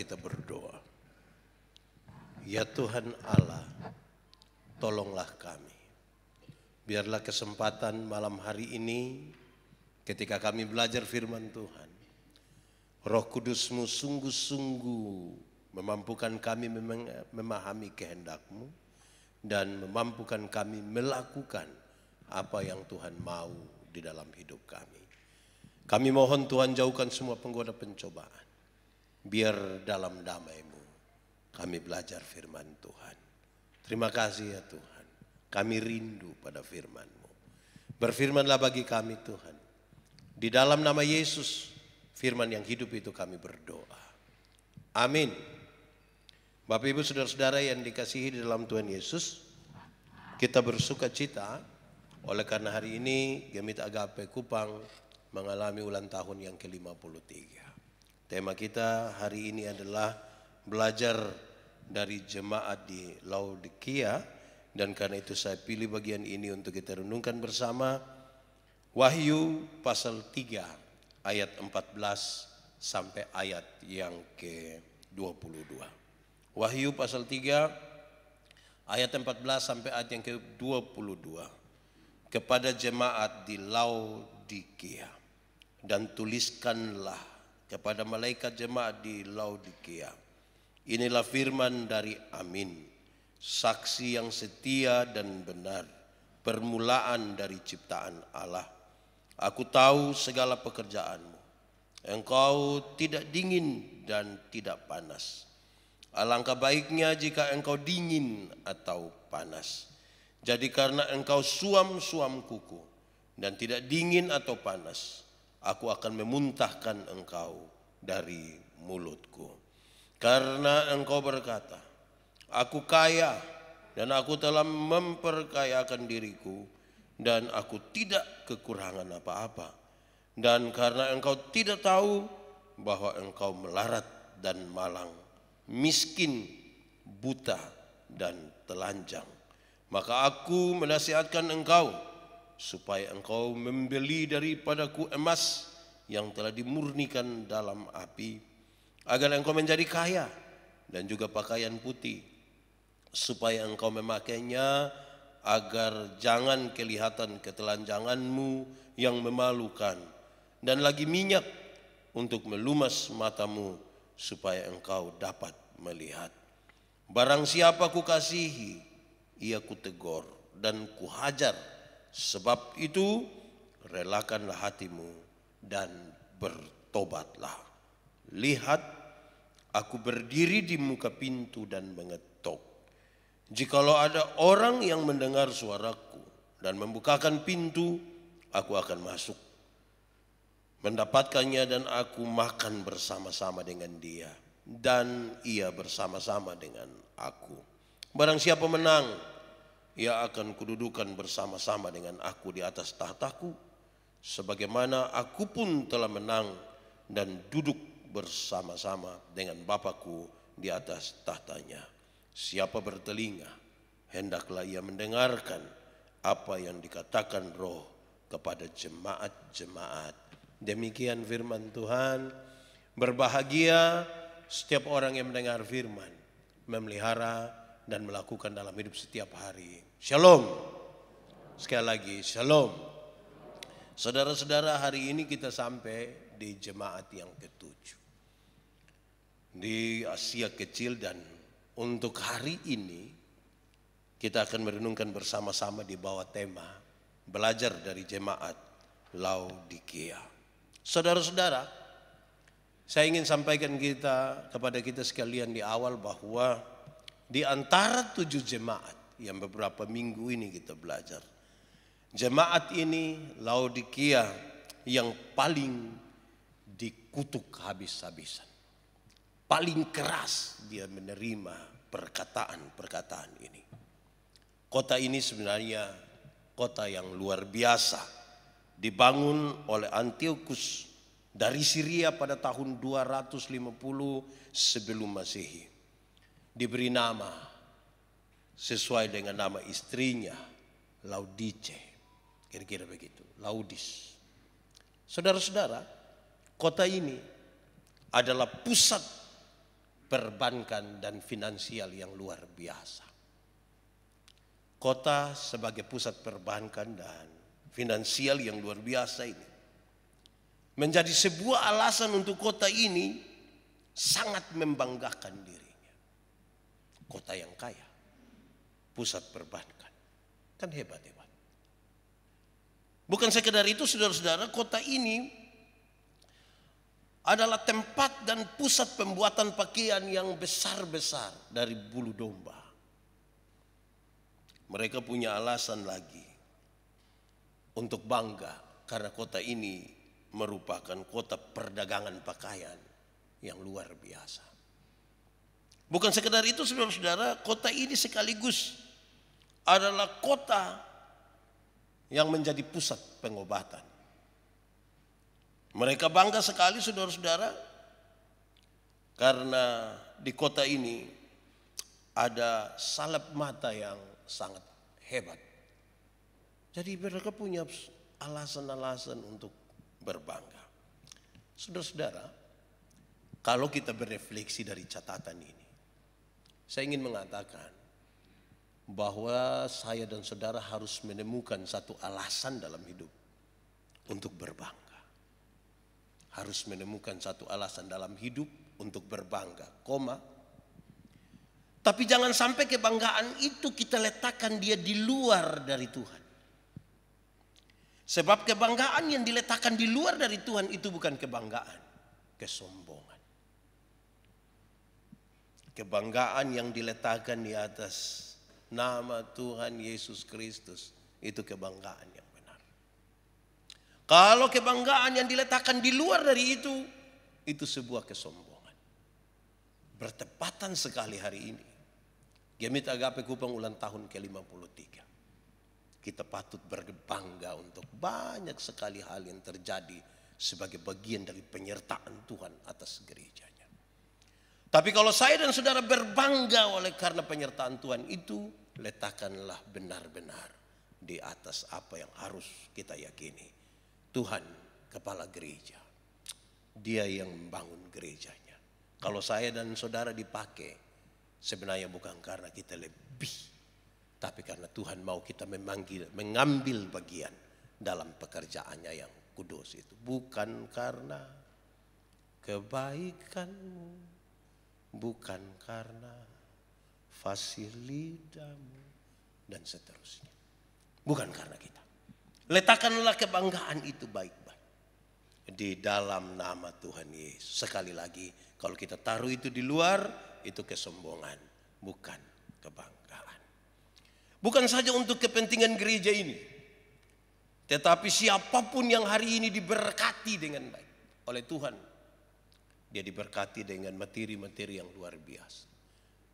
Kita berdoa. Ya Tuhan Allah, tolonglah kami. Biarlah kesempatan malam hari ini ketika kami belajar firman Tuhan. Roh Kudusmu sungguh-sungguh memampukan kami memahami kehendakmu dan memampukan kami melakukan apa yang Tuhan mau di dalam hidup kami. Kami mohon Tuhan jauhkan semua penggoda pencobaan biar dalam damai-Mu kami belajar firman Tuhan. Terima kasih ya Tuhan. Kami rindu pada firman-Mu. Berfirmanlah bagi kami Tuhan. Di dalam nama Yesus, firman yang hidup itu kami berdoa. Amin. Bapak Ibu Saudara-saudara yang dikasihi di dalam Tuhan Yesus, kita bersuka cita oleh karena hari ini Gemit Agape Kupang mengalami ulang tahun yang ke-53. Tema kita hari ini adalah belajar dari jemaat di Laodikia dan karena itu saya pilih bagian ini untuk kita renungkan bersama Wahyu pasal 3 ayat 14 sampai ayat yang ke-22. Wahyu pasal 3 ayat 14 sampai ayat yang ke-22 kepada jemaat di Laodikia dan tuliskanlah kepada malaikat jemaat di Laodikia. Inilah firman dari Amin, saksi yang setia dan benar, permulaan dari ciptaan Allah. Aku tahu segala pekerjaanmu. Engkau tidak dingin dan tidak panas. Alangkah baiknya jika engkau dingin atau panas. Jadi karena engkau suam-suam kuku dan tidak dingin atau panas, aku akan memuntahkan engkau dari mulutku. Karena engkau berkata, aku kaya dan aku telah memperkayakan diriku dan aku tidak kekurangan apa-apa. Dan karena engkau tidak tahu bahwa engkau melarat dan malang, miskin, buta, dan telanjang. Maka aku menasihatkan engkau, supaya engkau membeli daripadaku emas yang telah dimurnikan dalam api agar engkau menjadi kaya dan juga pakaian putih supaya engkau memakainya agar jangan kelihatan ketelanjanganmu yang memalukan dan lagi minyak untuk melumas matamu supaya engkau dapat melihat barang siapa kukasihi ia tegur dan kuhajar Sebab itu relakanlah hatimu dan bertobatlah. Lihat aku berdiri di muka pintu dan mengetok. Jikalau ada orang yang mendengar suaraku dan membukakan pintu, aku akan masuk. Mendapatkannya dan aku makan bersama-sama dengan dia. Dan ia bersama-sama dengan aku. Barang siapa menang, ia akan kududukan bersama-sama dengan aku di atas tahtaku sebagaimana aku pun telah menang dan duduk bersama-sama dengan Bapakku di atas tahtanya. Siapa bertelinga, hendaklah ia mendengarkan apa yang dikatakan roh kepada jemaat-jemaat. Demikian firman Tuhan. Berbahagia setiap orang yang mendengar firman, memelihara dan melakukan dalam hidup setiap hari. Shalom. Sekali lagi, shalom. Saudara-saudara, hari ini kita sampai di jemaat yang ketujuh. Di Asia Kecil dan untuk hari ini kita akan merenungkan bersama-sama di bawah tema belajar dari jemaat Laodikia. Saudara-saudara, saya ingin sampaikan kita kepada kita sekalian di awal bahwa di antara tujuh jemaat yang beberapa minggu ini kita belajar. Jemaat ini Laodikia yang paling dikutuk habis-habisan. Paling keras dia menerima perkataan-perkataan ini. Kota ini sebenarnya kota yang luar biasa. Dibangun oleh Antiochus dari Syria pada tahun 250 sebelum Masehi diberi nama sesuai dengan nama istrinya Laudice. Kira-kira begitu, Laudis. Saudara-saudara, kota ini adalah pusat perbankan dan finansial yang luar biasa. Kota sebagai pusat perbankan dan finansial yang luar biasa ini menjadi sebuah alasan untuk kota ini sangat membanggakan diri kota yang kaya, pusat perbankan. Kan hebat-hebat. Bukan sekedar itu saudara-saudara, kota ini adalah tempat dan pusat pembuatan pakaian yang besar-besar dari bulu domba. Mereka punya alasan lagi untuk bangga karena kota ini merupakan kota perdagangan pakaian yang luar biasa. Bukan sekedar itu saudara-saudara, kota ini sekaligus adalah kota yang menjadi pusat pengobatan. Mereka bangga sekali saudara-saudara karena di kota ini ada salep mata yang sangat hebat. Jadi mereka punya alasan-alasan untuk berbangga. Saudara-saudara, kalau kita berefleksi dari catatan ini, saya ingin mengatakan bahwa saya dan saudara harus menemukan satu alasan dalam hidup untuk berbangga. Harus menemukan satu alasan dalam hidup untuk berbangga, koma. Tapi jangan sampai kebanggaan itu kita letakkan dia di luar dari Tuhan. Sebab kebanggaan yang diletakkan di luar dari Tuhan itu bukan kebanggaan, kesombongan. Kebanggaan yang diletakkan di atas nama Tuhan Yesus Kristus itu kebanggaan yang benar. Kalau kebanggaan yang diletakkan di luar dari itu, itu sebuah kesombongan. Bertepatan sekali hari ini. Gemit Agape Kupang ulang tahun ke-53. Kita patut berbangga untuk banyak sekali hal yang terjadi sebagai bagian dari penyertaan Tuhan atas gereja. Tapi kalau saya dan saudara berbangga oleh karena penyertaan Tuhan itu, letakkanlah benar-benar di atas apa yang harus kita yakini. Tuhan kepala gereja. Dia yang membangun gerejanya. Kalau saya dan saudara dipakai, sebenarnya bukan karena kita lebih. Tapi karena Tuhan mau kita memanggil, mengambil bagian dalam pekerjaannya yang kudus itu. Bukan karena kebaikanmu bukan karena fasilitamu dan seterusnya. Bukan karena kita. Letakkanlah kebanggaan itu baik-baik. Di dalam nama Tuhan Yesus. Sekali lagi kalau kita taruh itu di luar itu kesombongan. Bukan kebanggaan. Bukan saja untuk kepentingan gereja ini. Tetapi siapapun yang hari ini diberkati dengan baik oleh Tuhan dia diberkati dengan materi-materi yang luar biasa.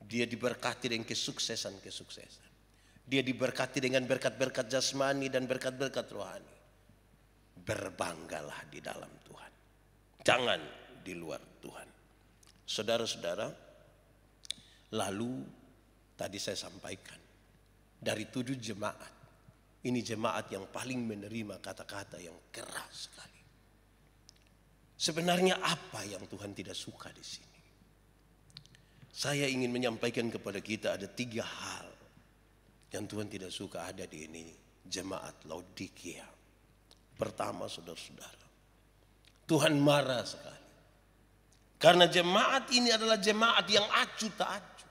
Dia diberkati dengan kesuksesan-kesuksesan. Dia diberkati dengan berkat-berkat jasmani dan berkat-berkat rohani. Berbanggalah di dalam Tuhan. Jangan di luar Tuhan. Saudara-saudara, lalu tadi saya sampaikan. Dari tujuh jemaat, ini jemaat yang paling menerima kata-kata yang keras sekali Sebenarnya apa yang Tuhan tidak suka di sini? Saya ingin menyampaikan kepada kita ada tiga hal yang Tuhan tidak suka ada di ini jemaat Laodikia. Pertama saudara-saudara, Tuhan marah sekali. Karena jemaat ini adalah jemaat yang acuh tak acuh.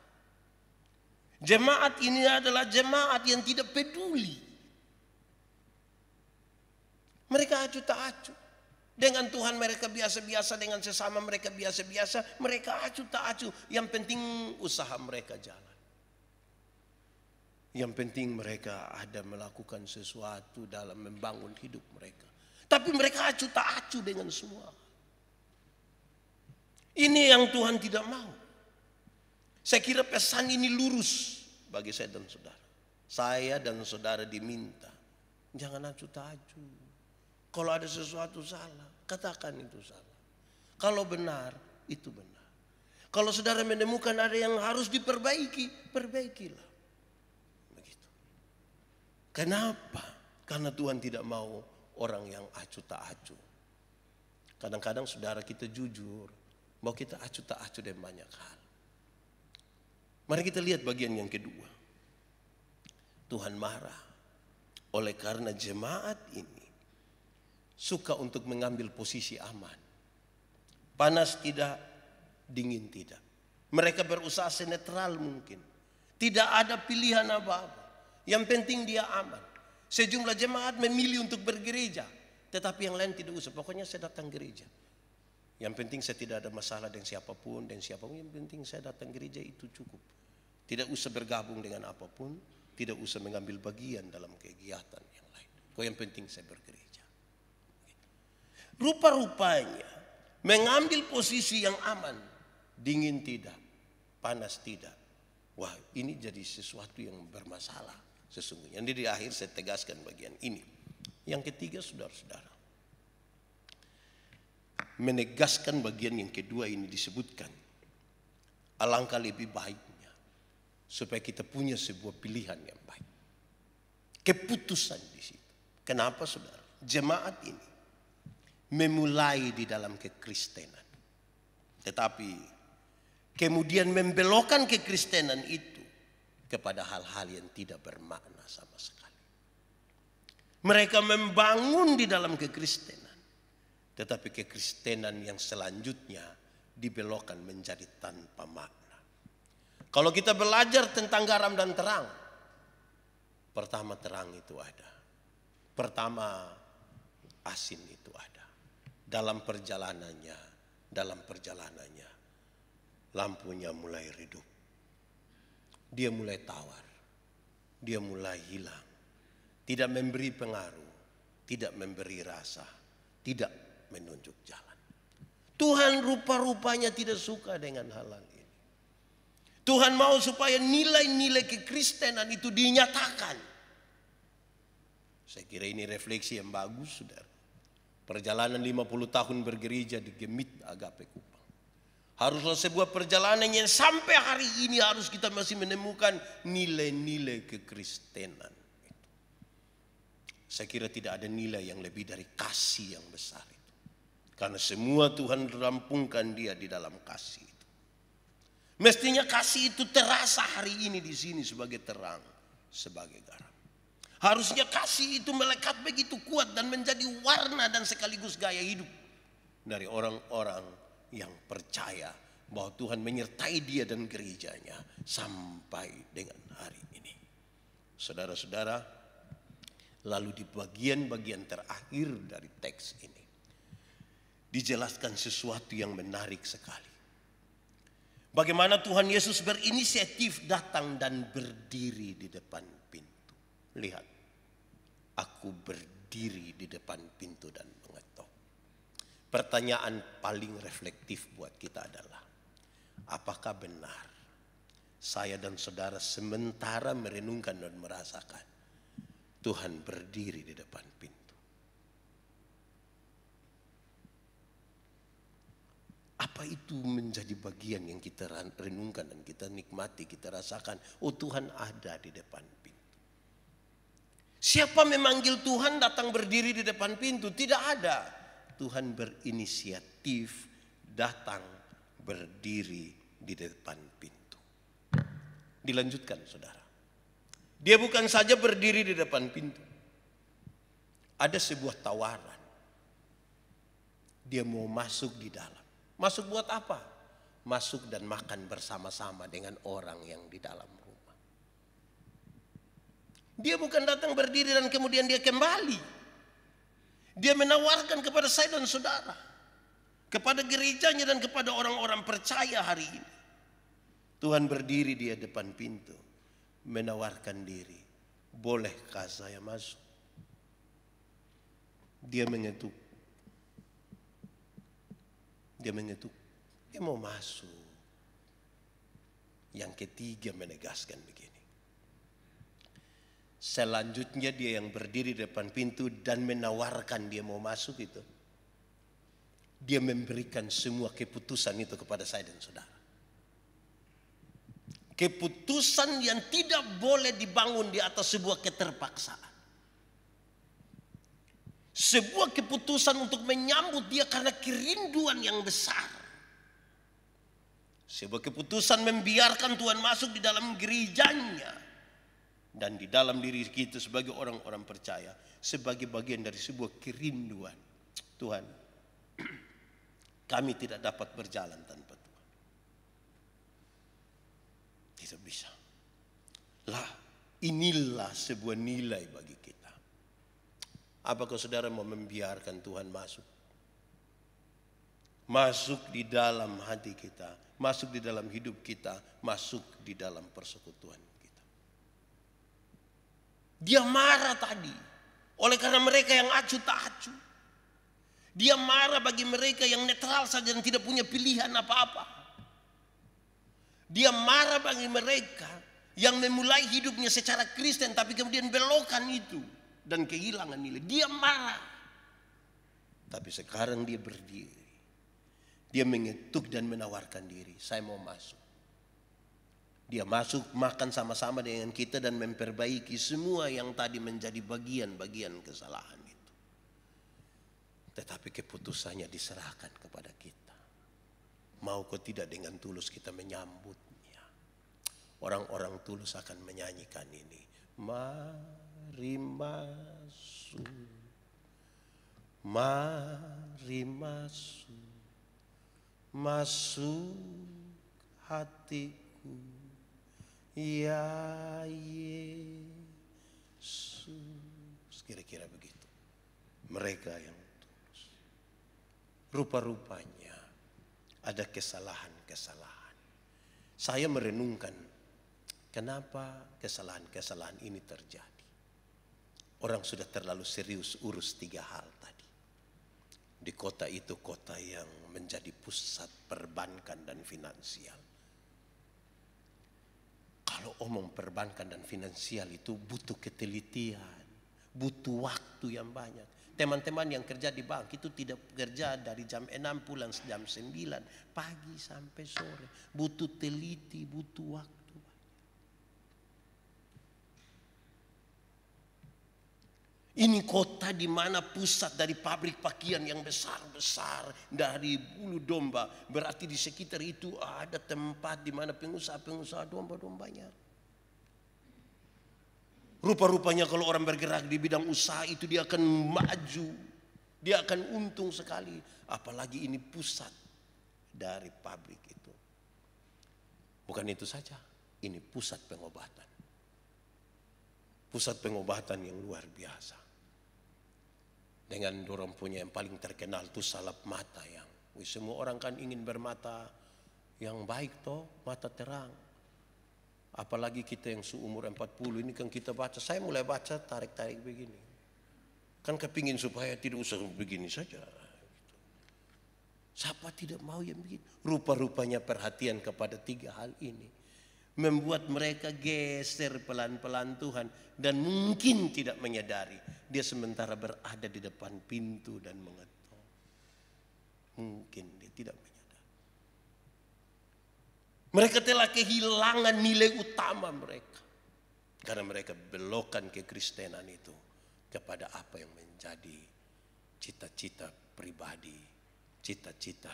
Jemaat ini adalah jemaat yang tidak peduli. Mereka acuh tak acuh. Dengan Tuhan mereka biasa-biasa, dengan sesama mereka biasa-biasa, mereka acuh tak acuh. Yang penting usaha mereka jalan. Yang penting mereka ada melakukan sesuatu dalam membangun hidup mereka. Tapi mereka acuh tak acuh dengan semua. Ini yang Tuhan tidak mau. Saya kira pesan ini lurus bagi saya dan saudara. Saya dan saudara diminta. Jangan acuh tak acuh. Kalau ada sesuatu salah, katakan itu salah. Kalau benar, itu benar. Kalau saudara menemukan ada yang harus diperbaiki, perbaikilah. Begitu. Kenapa? Karena Tuhan tidak mau orang yang acuh tak acuh. Kadang-kadang saudara kita jujur, mau kita acuh tak acuh dan banyak hal. Mari kita lihat bagian yang kedua. Tuhan marah oleh karena jemaat ini suka untuk mengambil posisi aman. Panas tidak, dingin tidak. Mereka berusaha senetral mungkin. Tidak ada pilihan apa-apa. Yang penting dia aman. Sejumlah jemaat memilih untuk bergereja. Tetapi yang lain tidak usah. Pokoknya saya datang gereja. Yang penting saya tidak ada masalah dengan siapapun dan siapapun. Yang penting saya datang gereja itu cukup. Tidak usah bergabung dengan apapun. Tidak usah mengambil bagian dalam kegiatan yang lain. Kau yang penting saya bergereja. Rupa-rupanya mengambil posisi yang aman. Dingin tidak, panas tidak. Wah ini jadi sesuatu yang bermasalah sesungguhnya. Jadi di akhir saya tegaskan bagian ini. Yang ketiga saudara-saudara. Menegaskan bagian yang kedua ini disebutkan. Alangkah lebih baiknya. Supaya kita punya sebuah pilihan yang baik. Keputusan di situ. Kenapa saudara? Jemaat ini memulai di dalam kekristenan. Tetapi kemudian membelokkan kekristenan itu kepada hal-hal yang tidak bermakna sama sekali. Mereka membangun di dalam kekristenan. Tetapi kekristenan yang selanjutnya dibelokkan menjadi tanpa makna. Kalau kita belajar tentang garam dan terang. Pertama terang itu ada. Pertama asin itu ada dalam perjalanannya, dalam perjalanannya. Lampunya mulai redup. Dia mulai tawar. Dia mulai hilang. Tidak memberi pengaruh, tidak memberi rasa, tidak menunjuk jalan. Tuhan rupa-rupanya tidak suka dengan hal ini. Tuhan mau supaya nilai-nilai kekristenan itu dinyatakan. Saya kira ini refleksi yang bagus, saudara. Perjalanan 50 tahun bergereja di Gemit Agape Kupang. Haruslah sebuah perjalanan yang sampai hari ini harus kita masih menemukan nilai-nilai kekristenan. Saya kira tidak ada nilai yang lebih dari kasih yang besar itu. Karena semua Tuhan rampungkan dia di dalam kasih itu. Mestinya kasih itu terasa hari ini di sini sebagai terang, sebagai garam. Harusnya kasih itu melekat begitu kuat dan menjadi warna dan sekaligus gaya hidup dari orang-orang yang percaya bahwa Tuhan menyertai dia dan gerejanya sampai dengan hari ini. Saudara-saudara, lalu di bagian-bagian terakhir dari teks ini dijelaskan sesuatu yang menarik sekali. Bagaimana Tuhan Yesus berinisiatif datang dan berdiri di depan pintu. Lihat aku berdiri di depan pintu dan mengetok. Pertanyaan paling reflektif buat kita adalah, apakah benar saya dan saudara sementara merenungkan dan merasakan Tuhan berdiri di depan pintu? Apa itu menjadi bagian yang kita renungkan dan kita nikmati, kita rasakan? Oh Tuhan ada di depan pintu. Siapa memanggil Tuhan datang berdiri di depan pintu? Tidak ada. Tuhan berinisiatif datang berdiri di depan pintu. Dilanjutkan saudara. Dia bukan saja berdiri di depan pintu. Ada sebuah tawaran. Dia mau masuk di dalam. Masuk buat apa? Masuk dan makan bersama-sama dengan orang yang di dalam dia bukan datang berdiri dan kemudian dia kembali. Dia menawarkan kepada saya dan saudara, kepada gerejanya dan kepada orang-orang percaya hari ini. Tuhan berdiri dia depan pintu, menawarkan diri. Bolehkah saya masuk? Dia mengetuk. Dia mengetuk. Dia mau masuk. Yang ketiga menegaskan begitu. Selanjutnya dia yang berdiri di depan pintu dan menawarkan dia mau masuk itu. Dia memberikan semua keputusan itu kepada saya dan saudara. Keputusan yang tidak boleh dibangun di atas sebuah keterpaksaan. Sebuah keputusan untuk menyambut dia karena kerinduan yang besar. Sebuah keputusan membiarkan Tuhan masuk di dalam gerejanya dan di dalam diri kita sebagai orang-orang percaya sebagai bagian dari sebuah kerinduan Tuhan kami tidak dapat berjalan tanpa Tuhan tidak bisa lah inilah sebuah nilai bagi kita apakah saudara mau membiarkan Tuhan masuk masuk di dalam hati kita masuk di dalam hidup kita masuk di dalam persekutuan dia marah tadi. Oleh karena mereka yang acuh tak acuh. Dia marah bagi mereka yang netral saja dan tidak punya pilihan apa-apa. Dia marah bagi mereka yang memulai hidupnya secara Kristen tapi kemudian belokan itu dan kehilangan nilai. Dia marah. Tapi sekarang dia berdiri. Dia mengetuk dan menawarkan diri. Saya mau masuk. Dia masuk makan sama-sama dengan kita dan memperbaiki semua yang tadi menjadi bagian-bagian kesalahan itu. Tetapi keputusannya diserahkan kepada kita. Mau ke tidak dengan tulus kita menyambutnya. Orang-orang tulus akan menyanyikan ini. Mari masuk. Mari masuk. Masuk hatiku Ya Yesus. Kira-kira begitu. Mereka yang tulus. Rupa-rupanya ada kesalahan-kesalahan. Saya merenungkan kenapa kesalahan-kesalahan ini terjadi. Orang sudah terlalu serius urus tiga hal tadi. Di kota itu kota yang menjadi pusat perbankan dan finansial kalau omong perbankan dan finansial itu butuh ketelitian, butuh waktu yang banyak. Teman-teman yang kerja di bank itu tidak kerja dari jam 6 pulang jam 9 pagi sampai sore. Butuh teliti, butuh waktu. Ini kota di mana pusat dari pabrik pakaian yang besar-besar dari bulu domba. Berarti di sekitar itu ada tempat di mana pengusaha-pengusaha domba-dombanya. Rupa-rupanya kalau orang bergerak di bidang usaha itu dia akan maju. Dia akan untung sekali. Apalagi ini pusat dari pabrik itu. Bukan itu saja. Ini pusat pengobatan. Pusat pengobatan yang luar biasa dengan dorong punya yang paling terkenal itu salap mata yang semua orang kan ingin bermata yang baik toh mata terang apalagi kita yang seumur 40 ini kan kita baca saya mulai baca tarik-tarik begini kan kepingin supaya tidak usah begini saja Siapa tidak mau yang begini? Rupa-rupanya perhatian kepada tiga hal ini membuat mereka geser pelan-pelan Tuhan dan mungkin tidak menyadari dia sementara berada di depan pintu dan mengetuk Mungkin dia tidak menyadari. Mereka telah kehilangan nilai utama mereka karena mereka belokan ke kekristenan itu kepada apa yang menjadi cita-cita pribadi, cita-cita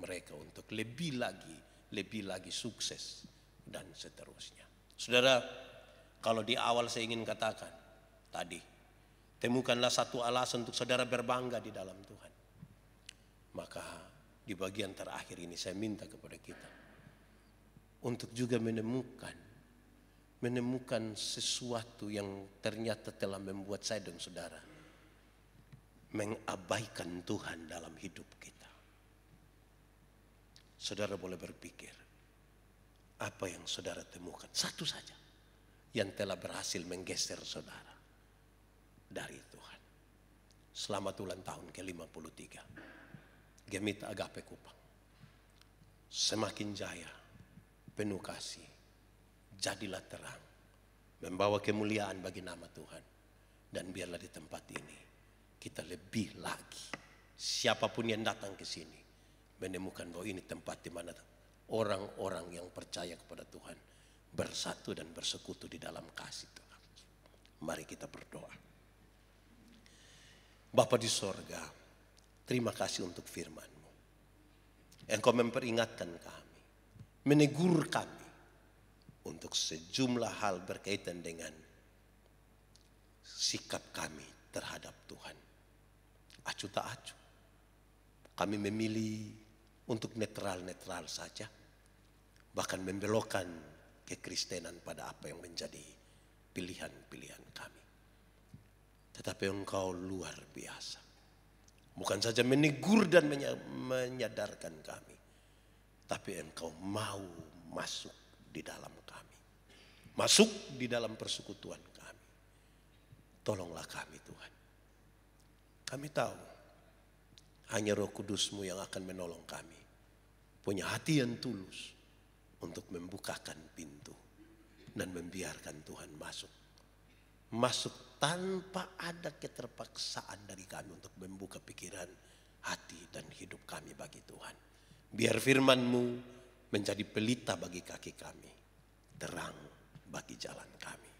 mereka untuk lebih lagi, lebih lagi sukses dan seterusnya. Saudara, kalau di awal saya ingin katakan tadi, temukanlah satu alasan untuk saudara berbangga di dalam Tuhan. Maka di bagian terakhir ini saya minta kepada kita untuk juga menemukan menemukan sesuatu yang ternyata telah membuat saya dan saudara mengabaikan Tuhan dalam hidup kita. Saudara boleh berpikir, apa yang saudara temukan. Satu saja yang telah berhasil menggeser saudara dari Tuhan. Selamat ulang tahun ke-53. Gemita Agape Kupang. Semakin jaya, penuh kasih, jadilah terang. Membawa kemuliaan bagi nama Tuhan. Dan biarlah di tempat ini kita lebih lagi. Siapapun yang datang ke sini menemukan bahwa ini tempat di mana orang-orang yang percaya kepada Tuhan bersatu dan bersekutu di dalam kasih Tuhan. Mari kita berdoa. Bapa di sorga, terima kasih untuk FirmanMu. Engkau memperingatkan kami, menegur kami untuk sejumlah hal berkaitan dengan sikap kami terhadap Tuhan. Acu tak acu. Kami memilih untuk netral-netral saja. Bahkan membelokkan kekristenan pada apa yang menjadi pilihan-pilihan kami. Tetapi engkau luar biasa. Bukan saja menegur dan menyadarkan kami. Tapi engkau mau masuk di dalam kami. Masuk di dalam persekutuan kami. Tolonglah kami Tuhan. Kami tahu hanya roh kudusmu yang akan menolong kami. Punya hati yang tulus untuk membukakan pintu. Dan membiarkan Tuhan masuk. Masuk tanpa ada keterpaksaan dari kami untuk membuka pikiran, hati, dan hidup kami bagi Tuhan. Biar firmanmu menjadi pelita bagi kaki kami. Terang bagi jalan kami.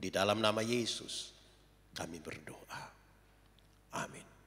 Di dalam nama Yesus kami berdoa. Amin.